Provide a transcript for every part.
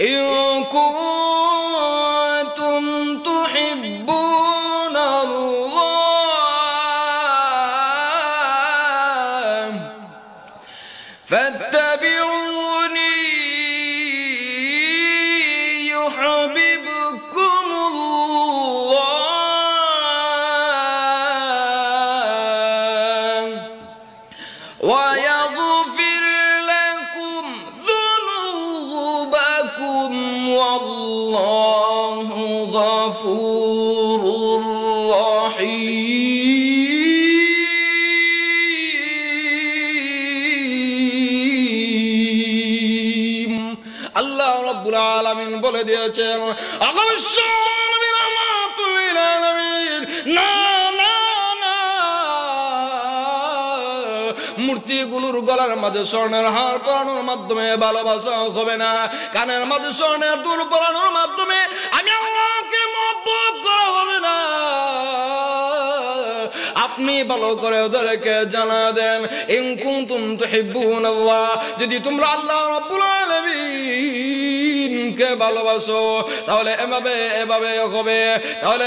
إن كنت আলামিন বলে দিয়েছেন মূর্তিগুলোর গলার মাঝে স্বর্ণের হার মাধ্যমে ভালোবাসা হবে না কানের মাঝে স্বর্ণের মাধ্যমে আমি করা হবে না আপনি ভালো করে ওদেরকে জানা দেন ইনকুম তুম তো আল্লাহ যদি তোমরা আল্লাহ ভালোবাসো তাহলে এভাবে এভাবে হবে তাহলে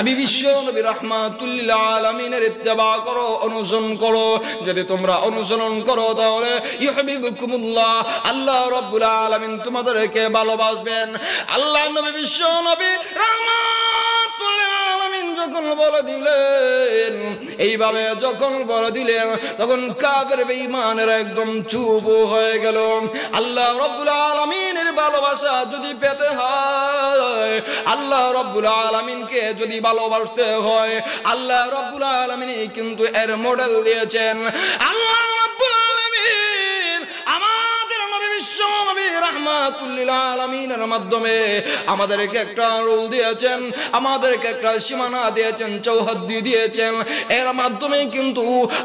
আমি বিশ্ব নবী রহমাতুল্লাহ আলমিনের ইত্তেবা করো অনুসরণ করো যদি তোমরা অনুসরণ করো তাহলে ইহবিবুকুমুল্লাহ আল্লাহ রব্বুল আলমিন তোমাদেরকে ভালোবাসবেন আল্লাহ নবী বিশ্ব নবী রহমান যখন বলে দিলেন এইভাবে যখন বলে দিলেন তখন কাফের বেঈমানের একদম চুপ হয়ে গেল আল্লাহ রব্বুল আলামিনের ভালোবাসা যদি পেতে হয় আল্লাহ রব্বুল আলামিনকে যদি ভালোবাসতে হয় আল্লাহ রব্বুল আলামিনই কিন্তু এর মডেল দিয়েছেন আল্লাহ আলামিনের মাধ্যমে আমাদেরকে একটা রোল দিয়েছেন আমাদেরকে একটা সীমানা দিয়েছেন চৌহদ্দি দিয়েছেন এর মাধ্যমে কিন্তু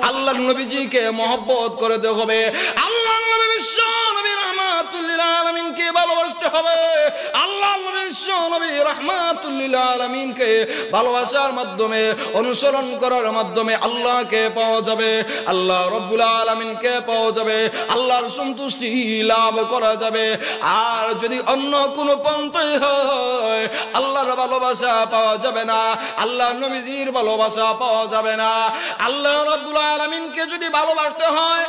আল্লাহ নবীজিকে মহব্বত করতে হবে আল্লাহ নবী বিশ্ব নবী রহমাতুল্লিল আলমিনকে হবে আল্লাহ রহমাতুল্লিল আলমিনকে ভালোবাসার মাধ্যমে অনুসরণ করার মাধ্যমে আল্লাহকে পাওয়া যাবে আল্লাহ রব্বুল আলমিনকে পাওয়া যাবে আল্লাহর সন্তুষ্টি লাভ করা যাবে আর যদি অন্য কোনো পন্থাই হয় আল্লাহর ভালোবাসা পাওয়া যাবে না আল্লাহ নবীজির ভালোবাসা পাওয়া যাবে না আল্লাহ রব্বুল আলমিনকে যদি ভালোবাসতে হয়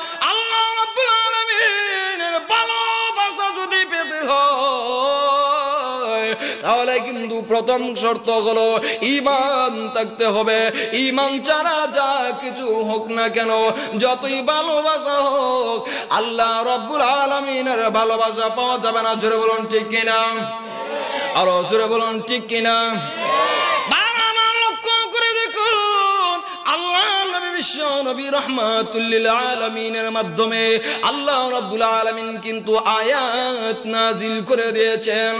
তাহলে কিন্তু প্রথম শর্ত হলো ইমান থাকতে হবে ইমান ছাড়া যা কিছু হোক না কেন যতই ভালোবাসা হোক আল্লাহ রব্বুল আলমিনের ভালোবাসা পাওয়া যাবে না জোরে বলুন ঠিক কিনা আরো জোরে বলুন ঠিক কিনা বিশ্ব নবী মাধ্যমে আল্লাহ আলমিন কিন্তু আয়াত নাজিল করে দিয়েছেন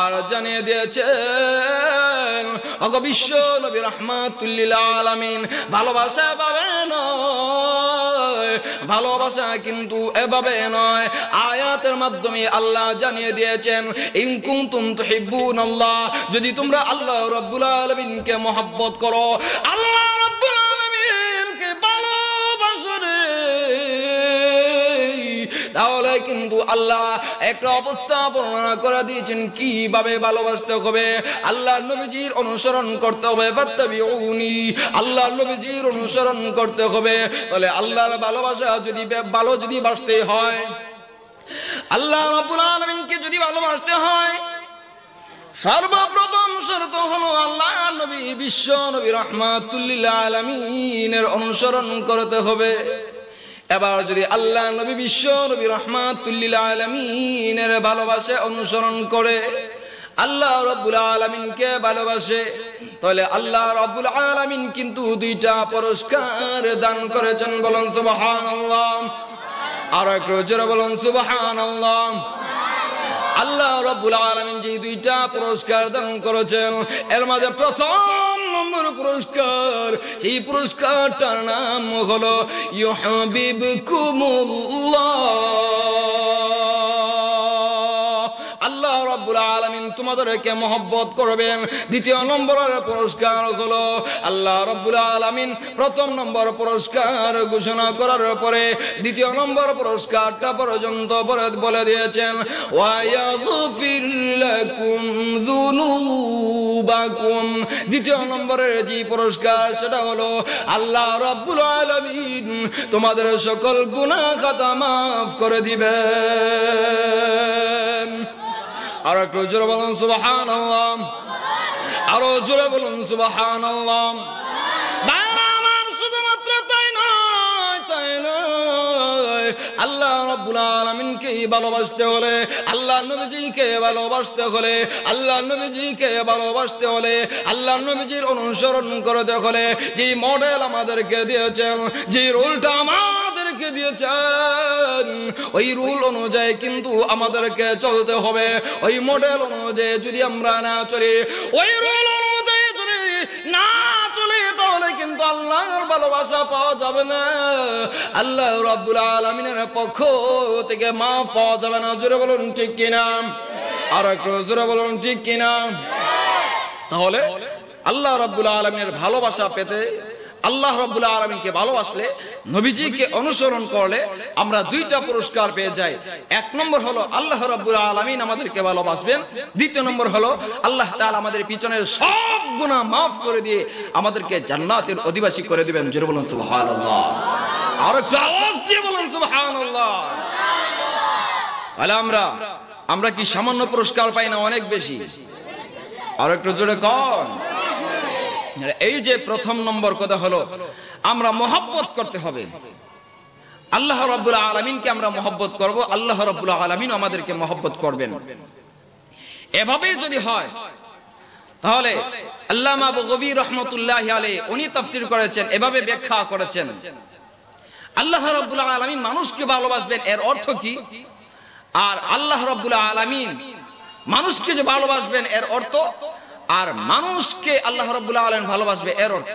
আর জানিয়ে দিয়েছেন অগ বিশ্ব নবী রহমাতুল্লিল আলমিন ভালোবাসা ভালোবাসা কিন্তু এভাবে নয় আয়াতের মাধ্যমে আল্লাহ জানিয়ে দিয়েছেন ইংকুম তুম তো আল্লাহ যদি তোমরা আল্লাহ রব্বুল আলমিনকে মহব্বত করো আল্লাহ একটা অবস্থা বর্ণনা করে দিয়েছেন কিভাবে ভালোবাসতে হবে আল্লাহ নবীজির অনুসরণ করতে হবে আল্লাহ নবীজির অনুসরণ করতে হবে তাহলে আল্লাহর ভালোবাসা যদি ভালো যদি বাসতে হয় আল্লাহ রাব্বুল যদি ভালোবাসতে হয় সর্বপ্রথম শর্ত হলো আল্লাহ নবী বিশ্ব নবী রহমাতুল্লিল আলমিনের অনুসরণ করতে হবে এবার যদি আল্লাহ নবী বিশ্ব নবী রহমাতুল্লিল ভালোবাসে অনুসরণ করে আল্লাহ রব্বুল আলমিনকে ভালোবাসে তাহলে আল্লাহ রবুল আলমিন কিন্তু দুইটা পুরস্কার দান করেছেন বলুন সুবাহান আর এক রোজরা বলুন সুবাহান আল্লাহ আল্লাহ আলমিন যে দুইটা পুরস্কার দান করেছেন এর মাঝে প্রথম নম্বর পুরস্কার সেই পুরস্কারটার নাম হলো ইহাবিব কুমুল্লাহ তোমাদেরকে মহব্বত করবেন দ্বিতীয় নম্বরের পুরস্কার হলো আল্লাহ রব্বুল আলমিন প্রথম নম্বর পুরস্কার ঘোষণা করার পরে দ্বিতীয় নম্বর পুরস্কারটা পর্যন্ত বলে দিয়েছেন দ্বিতীয় নম্বরের যে পুরস্কার সেটা হলো আল্লাহ রব্বুল আলমিন তোমাদের সকল গুণা খাতা মাফ করে দিবেন আর একটু জোরে বলুন সুবাহান আল্লাহ আরো জোরে বলুন সুবাহান আল্লাহ আল্লাহ রব্বুল আলমিনকে ভালোবাসতে হলে আল্লাহ নবীজিকে ভালোবাসতে হলে আল্লাহ নবীজিকে ভালোবাসতে হলে আল্লাহ নবীজির অনুসরণ করতে হলে যে মডেল আমাদেরকে দিয়েছেন যে রোলটা আমার আমাদেরকে দিয়েছেন ওই রুল অনুযায়ী কিন্তু আমাদেরকে চলতে হবে ওই মডেল অনুযায়ী যদি আমরা না চলি ওই রুল অনুযায়ী চলি তাহলে না আল্লাহ রবুল আলামিনের তাহলে আল্লাহ ভালোবাসা পেতে আল্লাহ রব্বুল আলমীকে ভালোবাসলে নবীজিকে অনুসরণ করলে আমরা দুইটা পুরস্কার পেয়ে যাই এক নম্বর হলো আল্লাহ রব্বুল আলমিন আমাদেরকে ভালোবাসবেন দ্বিতীয় নম্বর হলো আল্লাহ তালা আমাদের পিছনের সব গুণা মাফ করে দিয়ে আমাদেরকে জান্নাতের অধিবাসী করে দিবেন জোর বলুন আর একটু আওয়াজ দিয়ে বলুন তাহলে আমরা আমরা কি সামান্য পুরস্কার পাই না অনেক বেশি আর একটু জোরে কন এই যে প্রথম নম্বর কথা হলো আমরা মহব্বত করতে হবে আল্লাহ রব্বুল আলমিনকে আমরা মহব্বত করব আল্লাহ রব্বুল আলমিন আমাদেরকে মহব্বত করবেন এভাবে যদি হয় তাহলে আল্লামা গবি রহমতুল্লাহ আলে উনি তাফসির করেছেন এভাবে ব্যাখ্যা করেছেন আল্লাহ রব্বুল্লাহ আলমিন মানুষকে ভালোবাসবেন এর অর্থ কি আর আল্লাহ রব্বুল্লাহ আলমিন মানুষকে যে ভালোবাসবেন এর অর্থ আর মানুষকে আল্লাহ রবুল্লাহ আলম ভালোবাসবে এর অর্থ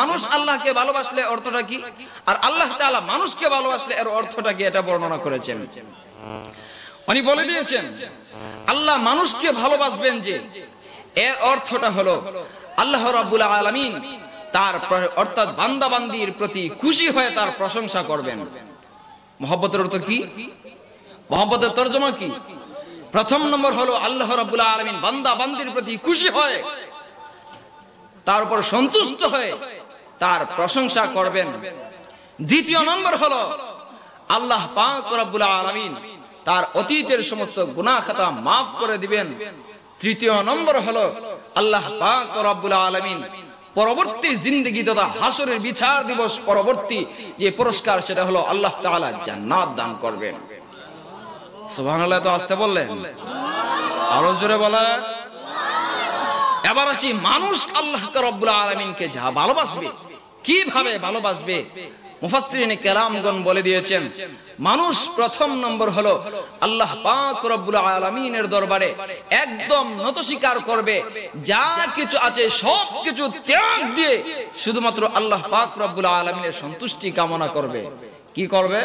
মানুষ আল্লাহকে ভালোবাসলে অর্থটা কি আর আল্লাহ মানুষকে ভালোবাসলে এর অর্থটা কি এটা বর্ণনা করেছেন উনি বলে দিয়েছেন আল্লাহ মানুষকে ভালোবাসবেন যে এর অর্থটা হলো আল্লাহ রাবুল আলমিন তার অর্থাৎ বান্দাবান্দির প্রতি খুশি হয়ে তার প্রশংসা করবেন মোহাম্মতের অর্থ কি মোহাম্মতের তর্জমা কি প্রথম নম্বর হলো আল্লাহ রাবুল্লাহ আলমিন বান্দা বান্দির প্রতি খুশি হয় তার উপর সন্তুষ্ট হয়ে তার প্রশংসা করবেন দ্বিতীয় নম্বর হলো আল্লাহ পাক রব্বুল আলমিন তার অতীতের সমস্ত গুনা খাতা মাফ করে দিবেন তৃতীয় নম্বর হলো আল্লাহ পাক রব্বুল আলমিন পরবর্তী জিন্দগি তথা হাসরের বিচার দিবস পরবর্তী যে পুরস্কার সেটা হলো আল্লাহ তাআলা জান্নাত দান করবেন সুবহানাল্লাহ আসতে বললেন আরো জোরে এবার আসি মানুষ আলমিনকে যা ভালোবাসবে কিভাবে ভালোবাসবে বলে দিয়েছেন মানুষ প্রথম নম্বর হলো আল্লাহ পাক রব্বুল দরবারে একদম নত স্বীকার করবে যা কিছু আছে সব কিছু ত্যাগ দিয়ে শুধুমাত্র আল্লাহ পাক রব্বুল আলমিনের সন্তুষ্টি কামনা করবে কি করবে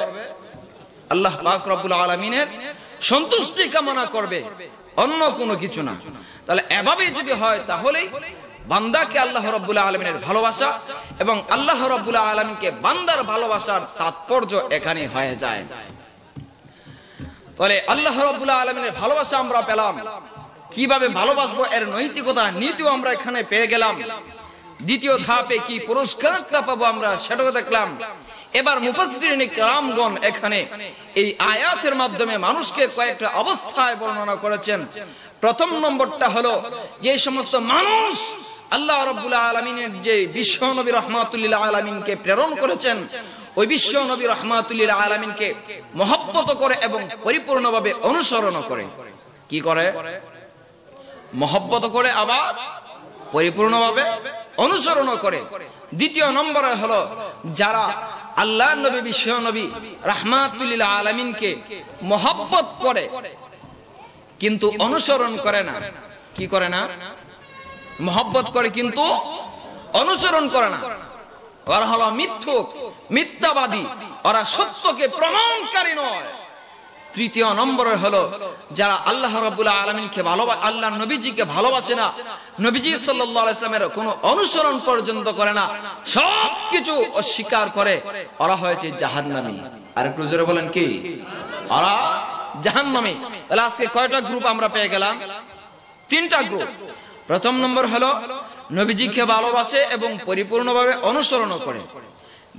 আল্লাহ পাক রব্বুল আলমিনের সন্তুষ্টি কামনা করবে অন্য কোনো কিছু না তাহলে এভাবে যদি হয় তাহলেই বান্দাকে আল্লাহ রব্বুল আলমিনের ভালোবাসা এবং আল্লাহ রব্বুল আলমকে বান্দার ভালোবাসার তাৎপর্য এখানে হয়ে যায় তাহলে আল্লাহ রব্বুল আলমিনের ভালোবাসা আমরা পেলাম কিভাবে ভালোবাসবো এর নৈতিকতা নীতিও আমরা এখানে পেয়ে গেলাম দ্বিতীয় ধাপে কি পুরস্কার পাবো আমরা সেটাও দেখলাম এবার মুফাসসিরিন এখানে এই আয়াতের মাধ্যমে মানুষকে কয়েকটা অবস্থায় বর্ণনা করেছেন প্রথম নম্বরটা হলো যে সমস্ত মানুষ আল্লাহ রাব্বুল আলমিনের যে বিশ্ব নবী রহমাতুল্লাহ আলমিনকে প্রেরণ করেছেন ওই বিশ্ব নবী রহমাতুল্লাহ আলমিনকে মহব্বত করে এবং পরিপূর্ণভাবে অনুসরণ করে কি করে মহব্বত করে আবার পরিপূর্ণভাবে অনুসরণ করে দ্বিতীয় নম্বরে হলো যারা আল্লাহ নবী বিশ্ব নবী রাহমাতুল্লাহ আলমিনকে মহব্বত করে কিন্তু অনুসরণ করে না কি করে না মহব্বত করে কিন্তু অনুসরণ করে না ওরা হলো মিথ্যুক মিথ্যাবাদী ওরা সত্যকে প্রমাণকারী নয় তৃতীয় নম্বরে হলো যারা আল্লাহ রবুল্লাহ আলমিনকে ভালোবাসে আল্লাহ নবীজিকে ভালোবাসে না নবীজি সাল্লামের কোনো অনুসরণ পর্যন্ত করে না সব কিছু অস্বীকার করে ওরা হয়েছে জাহান নামি আর একটু জোরে বলেন কি ওরা জাহান তাহলে আজকে কয়টা গ্রুপ আমরা পেয়ে গেলাম তিনটা গ্রুপ প্রথম নম্বর হলো নবীজিকে ভালোবাসে এবং পরিপূর্ণভাবে অনুসরণও করে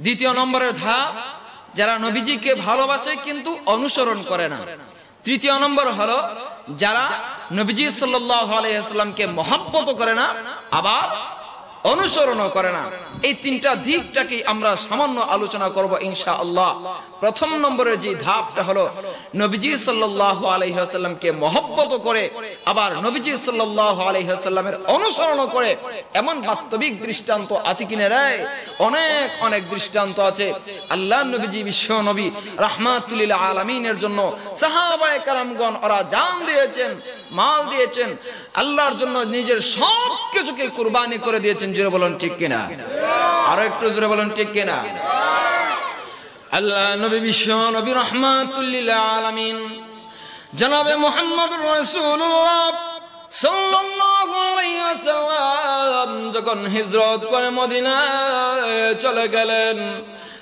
দ্বিতীয় নম্বরের ধাপ যারা নবীজিকে ভালোবাসে কিন্তু অনুসরণ করে না তৃতীয় নম্বর হলো যারা নবীজি সাল্লাহ আলাইসাল্লামকে মহাব্বত করে না আবার অনুসরণও করে না এই তিনটা দিকটাকে আমরা সামান্য আলোচনা করব ইনশা আল্লাহ প্রথম নম্বরে যে ধাপটা হলো নবীজি সাল্লাহ আলহিহাসাল্লামকে মহব্বত করে আবার নবীজি সাল্লাহ আলহিহাসাল্লামের অনুসরণ করে এমন বাস্তবিক দৃষ্টান্ত আছে কিনা রে অনেক অনেক দৃষ্টান্ত আছে আল্লাহ নবীজি বিশ্ব নবী রাহমাতুলিল আলমিনের জন্য সাহাবায় কারামগণ ওরা জান দিয়েছেন মাল দিয়েছেন আল্লাহর জন্য নিজের সব কিছুকে কুরবানি করে দিয়েছেন জুড়ে বলেন ঠিক কিনা আরো একটু জোরে বলেন ঠিক কিনা আল্লাহ নবী বিশ্ব নবী রহমাতুল্লিল আলামিন জনাবে মোহাম্মদ রাসূলুল্লাহ যখন হিজরত করে মদিনায় চলে গেলেন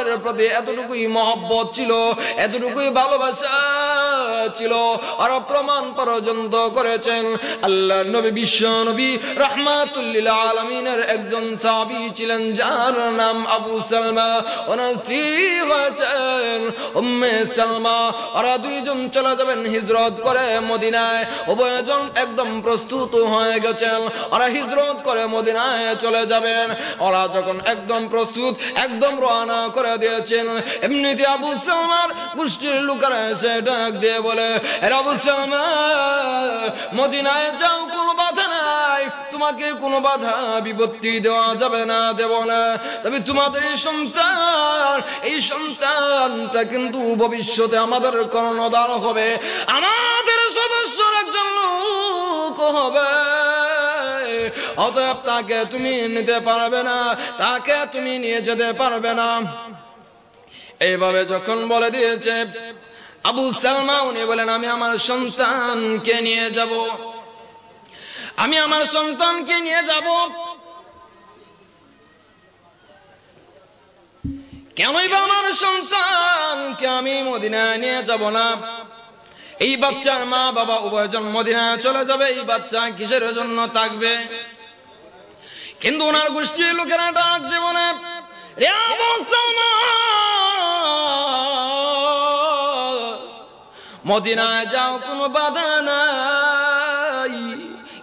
আলমের প্রতি এতটুকুই মহব্বত ছিল এতটুকুই ভালোবাসা ছিল আর প্রমাণ পর্যন্ত করেছেন আল্লাহ নবী বিশ্ব নবী রহমাতুল্লিল আলমিনের একজন সাবি ছিলেন যার নাম আবু সালমা ওনার স্ত্রী হয়েছেন উম্মে সালমা ওরা দুইজন চলে যাবেন হিজরত করে মদিনায় উভয়জন একদম প্রস্তুত হয়ে গেছেন ওরা হিজরত করে মদিনায় চলে যাবেন ওরা যখন একদম প্রস্তুত একদম রওনা করে দিয়েছেন এমনিতে আবু সালমার গোষ্ঠীর লোকেরা এসে ডাক দিয়ে বলে মদিনায় যাও কোনো বাধা নাই তোমাকে কোনো বাধা বিপত্তি দেওয়া যাবে না দেব না তবে তোমাদের এই সন্তান এই সন্তানটা কিন্তু ভবিষ্যতে আমাদের কর্ণদার হবে আমাদের সদস্য একজন লোক হবে অতএব তাকে তুমি নিতে পারবে না তাকে তুমি নিয়ে যেতে পারবে না এইভাবে যখন বলে দিয়েছে আবু সালমা উনি বলেন আমি আমার সন্তানকে নিয়ে যাব আমি আমার সন্তানকে নিয়ে যাব কেনই বা আমার সন্তানকে আমি মদিনায় নিয়ে যাব না এই বাচ্চার মা বাবা উভয়জন মদিনায় চলে যাবে এই বাচ্চা কিসের জন্য থাকবে কিন্তু ওনার গোষ্ঠীর লোকেরা ডাক দেব না রে আবু সালমা মদিনায় যাও কোনো বাধা নাই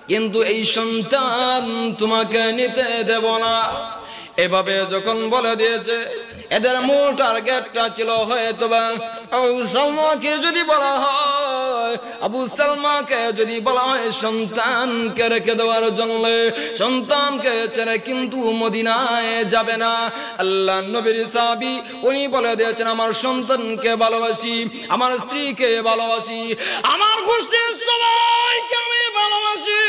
কিন্তু এই সন্তান তোমাকে নিতে দেব না এভাবে যখন বলে দিয়েছে এদের মূল টার্গেটটা ছিল হয়তো বা যদি বলা হয় আবু সালমাকে যদি বলা হয় সন্তানকে রেখে দেওয়ার জন্য সন্তানকে ছেড়ে কিন্তু মদিনায় যাবে না আল্লাহ নবীর সাহাবি উনি বলে দিয়েছেন আমার সন্তানকে ভালোবাসি আমার স্ত্রীকে ভালোবাসি আমার গোষ্ঠীর সবাইকে আমি ভালোবাসি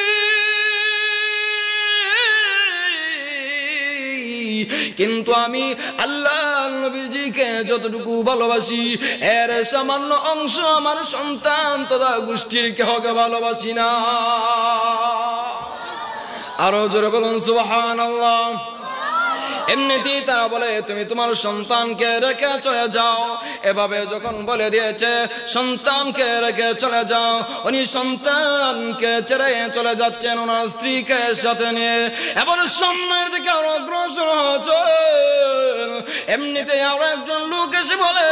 কিন্তু আমি আল্লাহ নবীজিকে যতটুকু ভালোবাসি এর সামান্য অংশ আমার সন্তান তথা গোষ্ঠীর কেহকে ভালোবাসি না আরো জোরে বলুন সুবহানাল্লাহ এমনিতেই তারা বলে তুমি তোমার সন্তানকে রেখে চলে যাও এভাবে যখন বলে দিয়েছে সন্তানকে রেখে চলে যাও উনি সন্তানকে ছেড়ে চলে যাচ্ছেন ওনার স্ত্রীকে সাথে নিয়ে এবার সামনের দিকে আরো অগ্রসর হচ্ছে এমনিতে আরো একজন লোক এসে বলে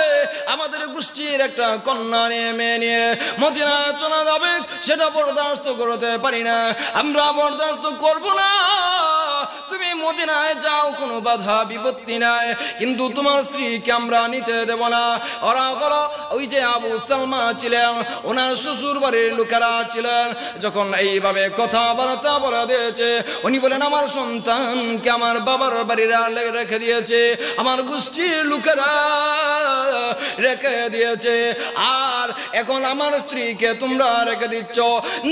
আমাদের গোষ্ঠীর একটা কন্যা নিয়ে মেয়ে নিয়ে মদিনা চলে যাবে সেটা বরদাস্ত করতে পারি না আমরা বরদাস্ত করব না মদিনায় যাও কোনো বাধা বিপত্তি নাই কিন্তু তোমার স্ত্রীকে আমরা নিতে দেব না ওরা করো ওই যে আবু সালমা ছিলেন ওনার শ্বশুর বাড়ির লোকেরা ছিলেন যখন এইভাবে কথাবার্তা বলে দিয়েছে উনি বলেন আমার সন্তানকে আমার বাবার বাড়ির রেখে দিয়েছে আমার গোষ্ঠীর লোকেরা রেখে দিয়েছে আর এখন আমার স্ত্রীকে তোমরা রেখে দিচ্ছ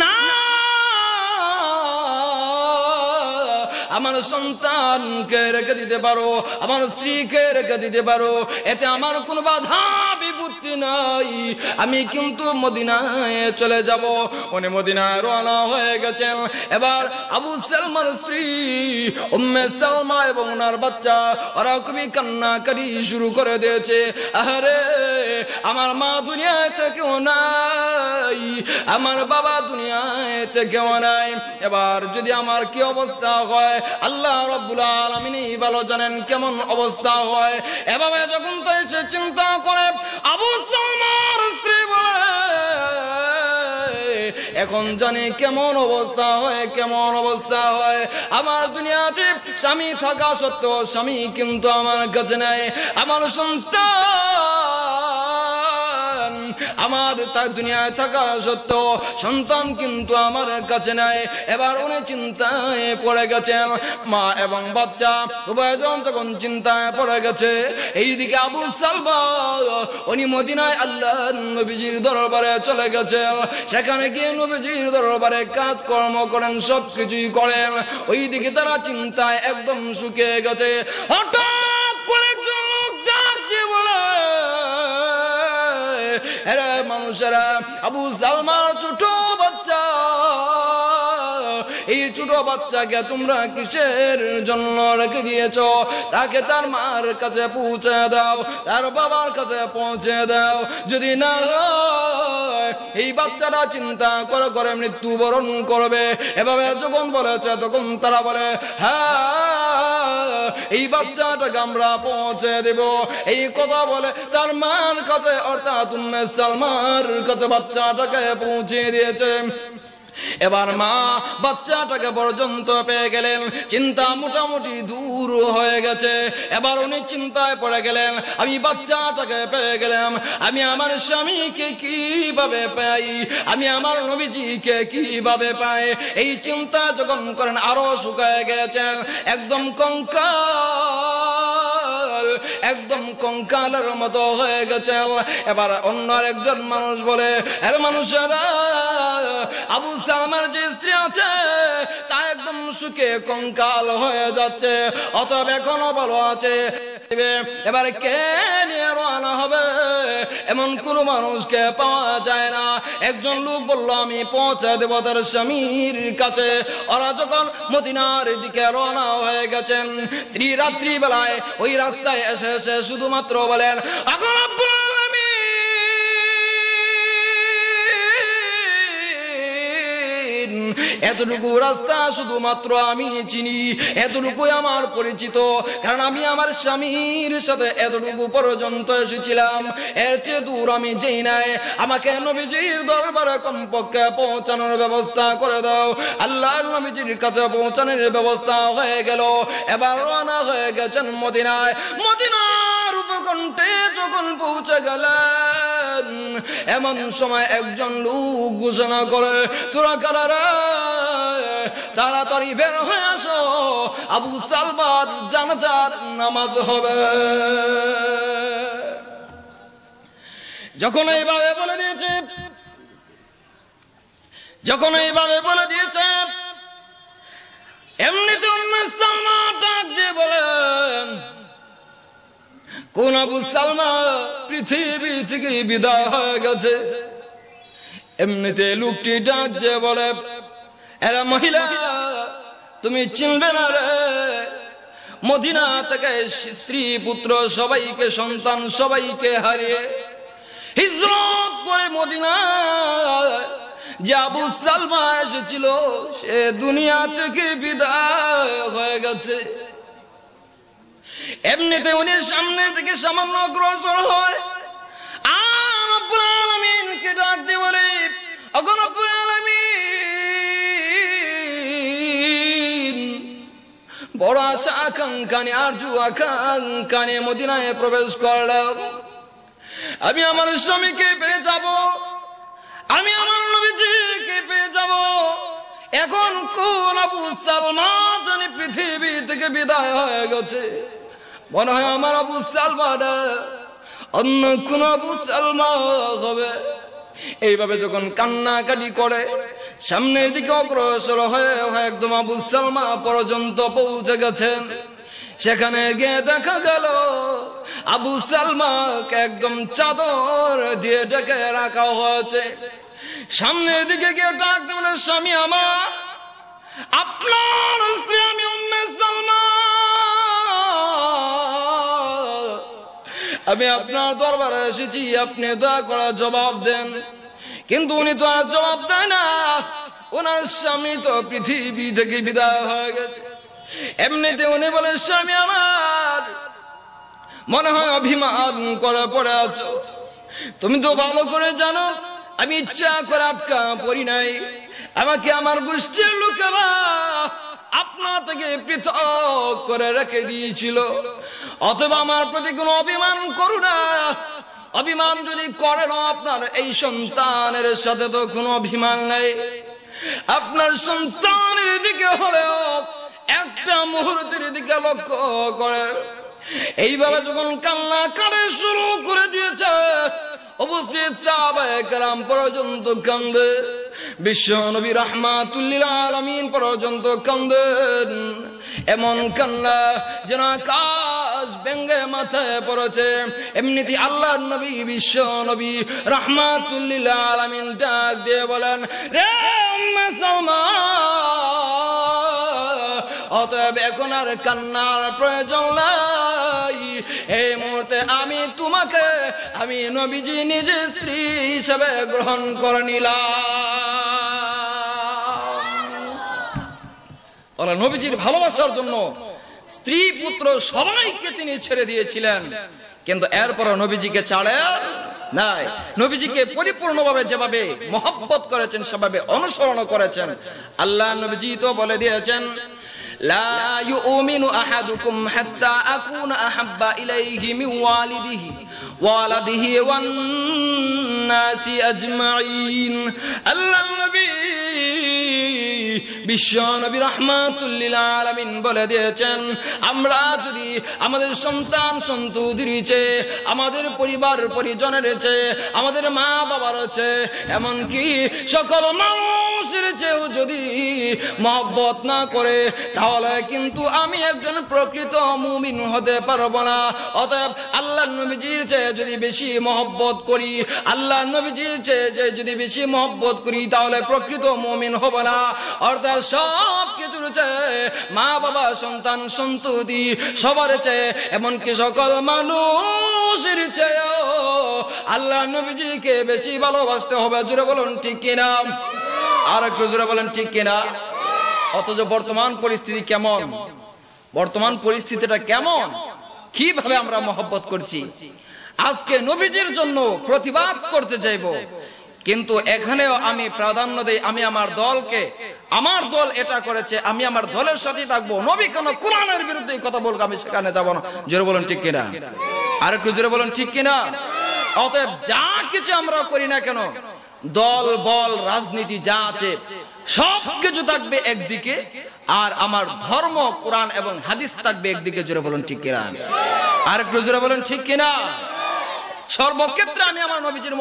না আমার সন্তানকে রেখে দিতে পারো আমার স্ত্রীকে রেখে দিতে পারো এতে আমার কোনো বাধা নাই আমি কিন্তু মদিনায় চলে যাব উনি মদিনায় রওনা হয়ে গেছেন এবার আবু সালমার স্ত্রী উম্মে সালমা এবং ওনার বাচ্চা ওরা খুবই কান্নাকারি শুরু করে দিয়েছে আরে আমার মা দুনিয়ায় নাই আমার বাবা দুনিয়ায় নাই এবার যদি আমার কি অবস্থা হয় আল্লাহ রব্বুল আলমিনই ভালো জানেন কেমন অবস্থা হয় এভাবে যখন তো চিন্তা করে আবু এখন জানি কেমন অবস্থা হয় কেমন অবস্থা হয় আমার দুনিয়াতে স্বামী থাকা সত্ত্বেও স্বামী কিন্তু আমার কাছে নাই আমার সংস্থা আমার তা দুনিয়ায় থাকা সত্ত্বেও সন্তান কিন্তু আমার কাছে নাই এবার উনি চিন্তায় পড়ে গেছেন মা এবং বাচ্চা উভয়জন যখন চিন্তায় পড়ে গেছে এইদিকে আবু সালমা উনি মদিনায় আল্লাহ নবীজির দরবারে চলে গেছেন সেখানে গিয়ে নবীজির দরবারে কাজকর্ম করেন সব কিছুই করেন ওইদিকে তারা চিন্তায় একদম শুকিয়ে গেছে হঠাৎ মানুষেরা আবু জালমার ছোট বাচ্চা এই ছোট বাচ্চাকে তোমরা কিসের জন্য রেখে দিয়েছ তাকে তার মার কাছে পৌঁছে দাও তার বাবার কাছে পৌঁছে দাও যদি না এই বাচ্চারা চিন্তা করে করে মৃত্যুবরণ করবে এভাবে যখন বলেছে তখন তারা বলে হ্যাঁ এই বাচ্চাটাকে আমরা পৌঁছে দেব এই কথা বলে তার মার কাছে অর্থাৎ সালমার কাছে বাচ্চাটাকে পৌঁছে দিয়েছে এবার মা বাচ্চাটাকে পর্যন্ত পেয়ে গেলেন চিন্তা মোটামুটি দূর হয়ে গেছে এবার উনি চিন্তায় পড়ে গেলেন আমি বাচ্চাটাকে পেয়ে গেলাম আমি আমার স্বামীকে কিভাবে পাই আমি আমার নবীজিকে কিভাবে পাই এই চিন্তা যখন করেন আরো শুকায় গেছেন একদম কঙ্কাল একদম কঙ্কালের মতো হয়ে গেছেন এবার অন্য একজন মানুষ বলে এর হ্যাঁ মানুষেরা আবু সালমার যে স্ত্রী আছে তা একদম সুখে কঙ্কাল হয়ে যাচ্ছে অতএব এখনো ভালো আছে এবার কে নিয়ে রওনা হবে এমন কোন মানুষকে পাওয়া যায় না একজন লোক বলল আমি পৌঁছে দেব তার স্বামীর কাছে ওরা যখন মদিনার দিকে রওনা হয়ে গেছেন স্ত্রী বেলায় ওই রাস্তায় এসে এসে শুধুমাত্র বলেন এখন আব্বু এতটুকু রাস্তা শুধুমাত্র আমি চিনি এতটুকু আমার পরিচিত কারণ আমি আমার স্বামীর সাথে এতটুকু পর্যন্ত এসেছিলাম এর চেয়ে দূর আমি যেই নাই আমাকে নবীজির দরবারে কমপক্ষে পৌঁছানোর ব্যবস্থা করে দাও আল্লাহ নবীজির কাছে পৌঁছানোর ব্যবস্থা হয়ে গেল এবার রওনা হয়ে গেছেন মদিনায় মদিনার উপকণ্ঠে যখন পৌঁছে গেলেন এমন সময় একজন লোক ঘোষণা করে তোরা কালারা তাড়াতাড়ি বের হয়ে আসো আবু সালমার জানাজার নামাজ হবে যখন এইভাবে বলে দিয়েছে যখন এইভাবে বলে দিয়েছে এমনিতে সালমা ডাক দিয়ে বলেন কোন আবু সালমা পৃথিবী থেকে বিদায় হয়ে গেছে এমনিতে লোকটি ডাক দিয়ে বলে এরা মহিলা তুমি চিনবে না রে মদিনা থেকে স্ত্রী পুত্র সবাইকে সন্তান সবাইকে হারিয়ে হিজরত করে মদিনা যে আবু সালমা এসেছিল সে দুনিয়া থেকে বিদায় হয়ে গেছে এমনিতে উনি সামনে থেকে সামান্য অগ্রসর হয় আর আমিনকে ডাক দিয়ে বলে অগ্রপুরে বড় আশা আকাঙ্ক্ষানে আরজু আকাঙ্ক্ষানে মদিনায় প্রবেশ করলাম আমি আমার স্বামীকে পেয়ে যাব আমি আমার নবীজিকে পেয়ে যাব এখন কোন আবু সালমা জানি পৃথিবী থেকে বিদায় হয়ে গেছে মনে হয় আমার আবু সালমাটা অন্য কোন আবু সালমা হবে এইভাবে যখন কান্নাকাটি করে সামনের দিকে অগ্রসর হয়ে একদম আবু সালমা পর্যন্ত পৌঁছে গেছেন সেখানে গিয়ে দেখা গেল আবু সালমাকে একদম চাদর দিয়ে ডেকে রাখা হয়েছে সামনের দিকে গিয়ে ডাক দেবেন স্বামী আমার আপনার স্ত্রী আমি উম্মে সালমা আমি আপনার দরবারে এসেছি আপনি দয়া করা জবাব দেন কিন্তু উনি তো আর জবাব দেয় না ওনার স্বামী তো পৃথিবী থেকে বিদায় হয়ে গেছে এমনিতে উনি বলে স্বামী আমার মনে হয় অভিমান করা পড়ে আছো তুমি তো ভালো করে জানো আমি ইচ্ছা করে আটকা পড়ি নাই আমাকে আমার গোষ্ঠীর লোকেরা আপনা থেকে পৃথক করে রেখে দিয়েছিল অথবা আমার প্রতি কোনো অভিমান করু না অভিমান যদি করেন আপনার এই সন্তানের সাথে তো কোনো অভিমান নেই আপনার সন্তানের দিকে হলেও একটা মুহূর্তের দিকে লক্ষ্য করে এইভাবে যখন কান্না কানে শুরু করে দিয়েছে উপস্থিত পর্যন্ত এমন মাথায় এমনিতে আল্লাহ নবী বিশ্ব নবী রাহমাতুল্লিল আলমিন ডাক দিয়ে বলেন রে অতএব এখন আর কান্নার প্রয়োজন নাই এই মুহূর্তে আমি তোমাকে আমি নবীজি নিজে স্ত্রী হিসেবে গ্রহণ করে নিলাম নবীজির ভালোবাসার জন্য স্ত্রী পুত্র সবাইকে তিনি ছেড়ে দিয়েছিলেন কিন্তু এরপর নবীজিকে ছাড়েন নাই নবীজিকে পরিপূর্ণভাবে যেভাবে মহব্বত করেছেন সেভাবে অনুসরণ করেছেন আল্লাহ নবীজি তো বলে দিয়েছেন লা ইউমিনু আহাদুকুম হাত্তা আকুনা আহাব্বা ইলাইহি মিন ওয়ালিদিহি ওয়ালাদিহি ওয়ান নাসি আজমাইন আল্লাহ নবী বিশ্ব নবী রহমাতুল্লিল আলমিন বলে দিয়েছেন আমরা যদি আমাদের সন্তান সন্তুদি রয়েছে আমাদের পরিবার পরিজন রয়েছে আমাদের মা বাবা রয়েছে এমনকি সকল মানুষের চেয়েও যদি মহব্বত না করে তাহলে কিন্তু আমি একজন প্রকৃত মুমিন হতে পারবো না অতএব আল্লাহ নবীজির চেয়ে যদি বেশি মহব্বত করি আল্লাহ নবীজির চেয়ে যদি বেশি মহব্বত করি তাহলে প্রকৃত মমিন হব না অর্থাৎ সব কিছুর চেয়ে মা বাবা সন্তান সন্ততি সবার চেয়ে এমনকি সকল মানুষের চেয়ে আল্লাহ নবীজিকে বেশি ভালোবাসতে হবে জুড়ে বলুন ঠিক কিনা আর একটু জুড়ে বলেন ঠিক কিনা অথচ বর্তমান পরিস্থিতি কেমন বর্তমান পরিস্থিতিটা কেমন কিভাবে আমরা মহব্বত করছি আজকে নবীজির জন্য প্রতিবাদ করতে চাইব কিন্তু এখানেও আমি প্রাধান্য দেই আমি আমার দলকে আমার দল এটা করেছে আমি আমার দলের সাথে থাকবো নবী কেন কোরআনের বিরুদ্ধে কথা বলবো আমি সেখানে যাবো না জোরে বলুন ঠিক কিনা আর একটু জোরে বলুন ঠিক কিনা অতএব যা কিছু আমরা করি না কেন দল বল রাজনীতি যা আছে সবকিছু থাকবে একদিকে আর আমার ধর্ম কোরআন এবং হাদিস থাকবে একদিকে জোরে বলুন ঠিক কিনা আর একটু জোরে বলুন ঠিক কিনা সর্বক্ষেত্রে আমি আমার নবীজির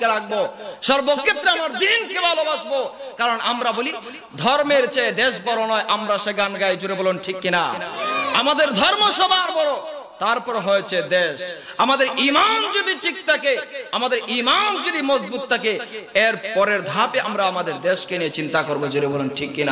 কে রাখবো সর্বক্ষেত্রে আমার দিন কে ভালোবাসবো কারণ আমরা বলি ধর্মের চেয়ে দেশ বড় নয় আমরা সে গান গাই জুড়ে বলুন ঠিক কিনা আমাদের ধর্ম সবার বড় তারপর হয়েছে দেশ আমাদের ইমাম যদি ঠিক থাকে আমাদের ইমাম যদি মজবুত থাকে এর পরের ধাপে আমরা আমাদের দেশকে নিয়ে চিন্তা করবো জোরে বলুন ঠিক কিনা